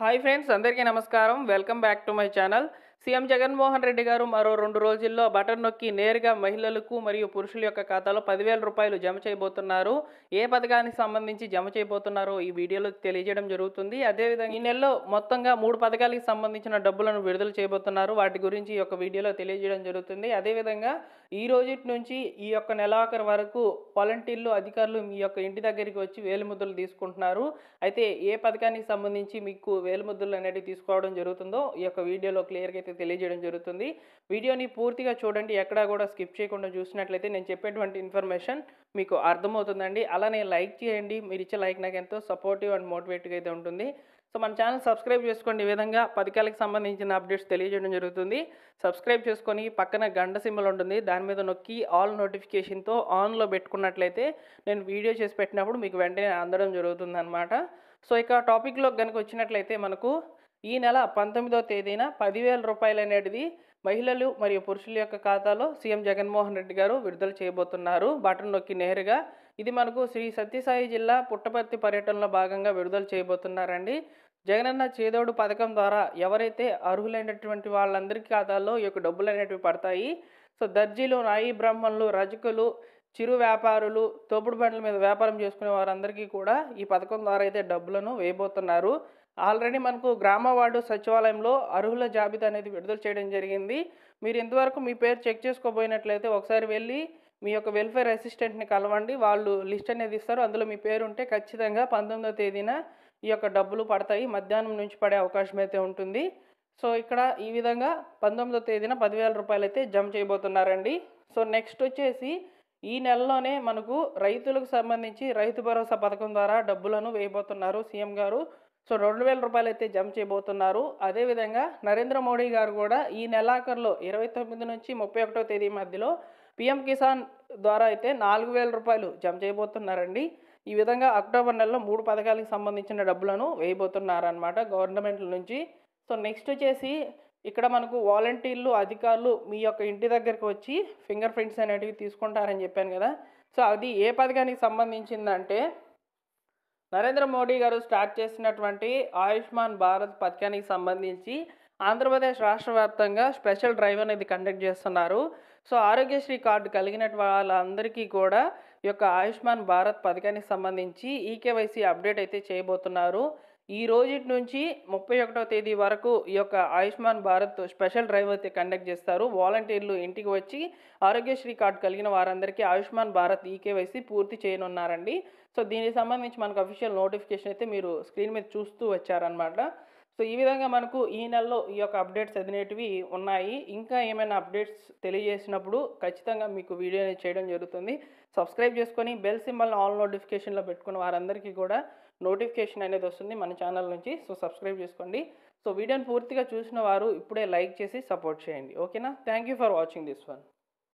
hi friends అందరికీ నమస్కారం welcome back to my channel CM Jaganmohan Reddy గారు మరో రెండు రోజుల్లో బటన్ నొక్కి నేరుగా మహిళలకు మరియు పురుషుల యొక్క ఖాతాలో పదివేల రూపాయలు జమ చేయబోతున్నారు ఏ పథకానికి సంబంధించి జమ చేయబోతున్నారో ఈ వీడియోలో తెలియజేయడం జరుగుతుంది అదేవిధంగా ఈ నెలలో మొత్తంగా మూడు పథకాలకు సంబంధించిన డబ్బులను విడుదల చేయబోతున్నారు వాటి గురించి ఈ యొక్క వీడియోలో తెలియజేయడం జరుగుతుంది అదేవిధంగా ఈ రోజు నుంచి ఈ యొక్క నెలాఖరు వరకు వాలంటీర్లు అధికారులు మీ యొక్క ఇంటి దగ్గరికి వచ్చి వేలుముద్రలు తీసుకుంటున్నారు అయితే ఏ పథకానికి సంబంధించి మీకు వేలుముద్రలు అనేవి తీసుకోవడం జరుగుతుందో ఈ యొక్క వీడియోలో క్లియర్గా అయితే అయితే తెలియజేయడం జరుగుతుంది వీడియోని పూర్తిగా చూడండి ఎక్కడా కూడా స్కిప్ చేయకుండా చూసినట్లయితే నేను చెప్పేటువంటి ఇన్ఫర్మేషన్ మీకు అర్థమవుతుందండి అలానే లైక్ చేయండి మీరు ఇచ్చే లైక్ నాకు ఎంతో సపోర్టివ్ అండ్ మోటివేట్గా అయితే ఉంటుంది సో మన ఛానల్ సబ్స్క్రైబ్ చేసుకోండి ఈ విధంగా పథకాలకు సంబంధించిన అప్డేట్స్ తెలియజేయడం జరుగుతుంది సబ్స్క్రైబ్ చేసుకొని పక్కన గంట సింబల్ ఉంటుంది దాని మీద నొక్కి ఆల్ నోటిఫికేషన్తో ఆన్లో పెట్టుకున్నట్లయితే నేను వీడియో చేసి పెట్టినప్పుడు మీకు వెంటనే అందడం జరుగుతుంది అనమాట సో ఇక టాపిక్లో కనుక వచ్చినట్లయితే మనకు ఈ నెల పంతొమ్మిదో తేదీన పదివేల రూపాయలు అనేటిది మహిళలు మరియు పురుషుల యొక్క ఖాతాలో సీఎం జగన్మోహన్ రెడ్డి గారు విడుదల చేయబోతున్నారు బటన్ నొక్కి నేరుగా ఇది మనకు శ్రీ సత్యసాయి జిల్లా పుట్టపర్తి పర్యటనలో భాగంగా విడుదల చేయబోతున్నారండి జగనన్న చేదోడు పథకం ద్వారా ఎవరైతే అర్హులైనటువంటి వాళ్ళందరికీ ఖాతాల్లో ఈ యొక్క డబ్బులు అనేటివి పడతాయి సో దర్జీలు నాయి బ్రాహ్మణులు రజకులు చిరు వ్యాపారులు తోపుడు బండ్ల మీద వ్యాపారం చేసుకునే వారందరికీ కూడా ఈ పథకం ద్వారా అయితే డబ్బులను వేయబోతున్నారు ఆల్రెడీ మనకు గ్రామ వార్డు సచివాలయంలో అర్హుల జాబితా అనేది విడుదల చేయడం జరిగింది మీరు ఇంతవరకు మీ పేరు చెక్ చేసుకోబోయినట్లయితే ఒకసారి వెళ్ళి మీ యొక్క వెల్ఫేర్ అసిస్టెంట్ని కలవండి వాళ్ళు లిస్ట్ అనేది ఇస్తారు అందులో మీ పేరు ఉంటే ఖచ్చితంగా పంతొమ్మిదో తేదీన ఈ యొక్క డబ్బులు పడతాయి మధ్యాహ్నం నుంచి పడే అవకాశం అయితే ఉంటుంది సో ఇక్కడ ఈ విధంగా పంతొమ్మిదో తేదీన పదివేల రూపాయలు అయితే జమ చేయబోతున్నారండి సో నెక్స్ట్ వచ్చేసి ఈ నెలలోనే మనకు రైతులకు సంబంధించి రైతు భరోసా పథకం ద్వారా డబ్బులను వేయబోతున్నారు సీఎం గారు సో రెండు వేల రూపాయలు అయితే జమ చేయబోతున్నారు అదేవిధంగా నరేంద్ర మోడీ గారు కూడా ఈ నెలాఖరులో ఇరవై తొమ్మిది నుంచి ముప్పై ఒకటో తేదీ మధ్యలో పిఎం కిసాన్ ద్వారా అయితే నాలుగు వేల రూపాయలు జమ చేయబోతున్నారండి ఈ విధంగా అక్టోబర్ నెలలో మూడు పథకాలకు సంబంధించిన డబ్బులను వేయబోతున్నారనమాట గవర్నమెంట్ నుంచి సో నెక్స్ట్ వచ్చేసి ఇక్కడ మనకు వాలంటీర్లు అధికారులు మీ యొక్క ఇంటి దగ్గరికి వచ్చి ఫింగర్ ప్రింట్స్ అనేటివి తీసుకుంటారని చెప్పాను కదా సో అది ఏ పథకానికి సంబంధించిందంటే నరేంద్ర మోడీ గారు స్టార్ట్ చేసినటువంటి ఆయుష్మాన్ భారత్ పథకానికి సంబంధించి ఆంధ్రప్రదేశ్ రాష్ట్ర వ్యాప్తంగా స్పెషల్ డ్రైవ్ అనేది కండక్ట్ చేస్తున్నారు సో ఆరోగ్యశ్రీ కార్డు కలిగిన వాళ్ళందరికీ కూడా ఈ యొక్క ఆయుష్మాన్ భారత్ పథకానికి సంబంధించి ఈకేవైసీ అప్డేట్ అయితే చేయబోతున్నారు ఈ రోజుటి నుంచి ముప్పై ఒకటో తేదీ వరకు ఈ యొక్క ఆయుష్మాన్ భారత్ స్పెషల్ డ్రైవ్ అయితే కండక్ట్ చేస్తారు వాలంటీర్లు ఇంటికి వచ్చి ఆరోగ్యశ్రీ కార్డు కలిగిన వారందరికీ ఆయుష్మాన్ భారత్ ఈకేవైసీ పూర్తి చేయనున్నారండి సో దీనికి సంబంధించి మనకు అఫీషియల్ నోటిఫికేషన్ అయితే మీరు స్క్రీన్ మీద చూస్తూ వచ్చారనమాట సో ఈ విధంగా మనకు ఈ నెలలో ఈ యొక్క అప్డేట్స్ అదినేటివి ఉన్నాయి ఇంకా ఏమైనా అప్డేట్స్ తెలియజేసినప్పుడు ఖచ్చితంగా మీకు వీడియో అనేది చేయడం జరుగుతుంది సబ్స్క్రైబ్ చేసుకొని బెల్ సింబల్ ఆల్ నోటిఫికేషన్లో పెట్టుకున్న వారందరికీ కూడా నోటిఫికేషన్ అనేది వస్తుంది మన ఛానల్ నుంచి సో సబ్స్క్రైబ్ చేసుకోండి సో వీడియోని పూర్తిగా చూసిన వారు ఇప్పుడే లైక్ చేసి సపోర్ట్ చేయండి ఓకేనా thank you for watching this one